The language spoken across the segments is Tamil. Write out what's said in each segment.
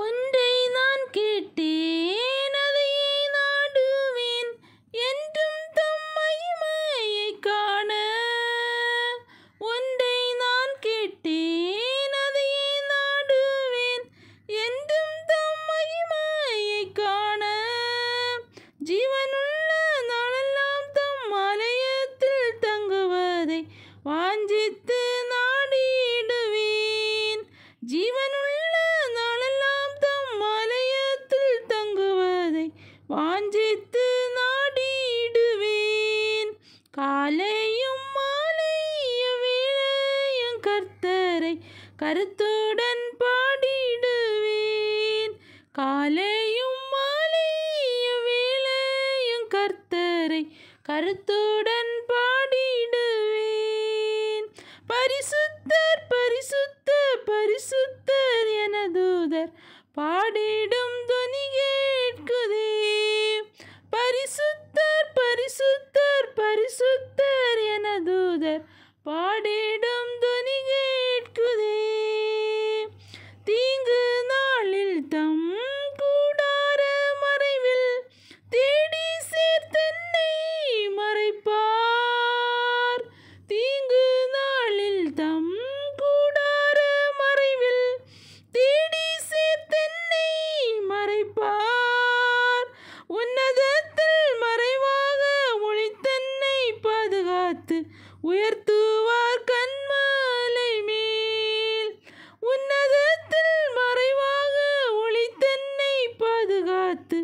ஒன்றை நான் கேட்டேன் அதையே நாடுவேன் என்றும் தம் மகிமையை காண ஒன்றை நான் கேட்டேன் அதையே நாடுவேன் என்றும் தம் மகிமையை காண ஜீவனுள்ள நாளெல்லாம் தம் மலையத்தில் தங்குவதை வாஞ்சித்து நாடிடுவேன் ஜீவனுள்ள வாஞ்சித்து நாடிடுவேன் காலையும் மாலைய வேளையும் கர்த்தரை கருத்துடன் பாடிடுவேன் காலையும் மாலைய வேளையும் கர்த்தரை கருத்துடன் பாடிடுவேன் பரிசுத்தர் பரிசுத்த பரிசுத்தர் என பாடிடும் துனிகே this உயர்த்துவார் கண்மாலை மேல் உன்னதத்தில் மறைவாக ஒளி தன்னை பாதுகாத்து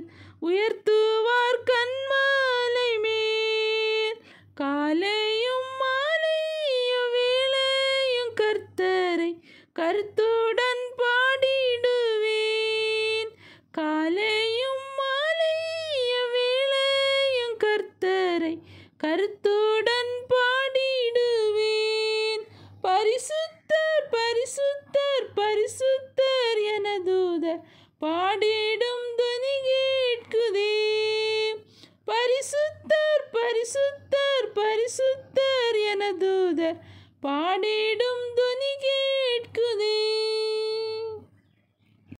உயர்த்துவார் கண்மாலை மேல் காலையும் மாலையும் வேலையும் கர்த்தரை கருத்துடன் பாடிடுவேன் காலையும் மாலையும் வேலையும் கர்த்தரை கருத்துடன் பாடிடுவேன் பரிசுத்தர் பரிசுத்தர் பரிசுத்தர் என தூதர் பாடிடும் துணி கேட்குதே பரிசுத்தர் பரிசுத்தர் பரிசுத்தர் என தூதர் பாடிடும் து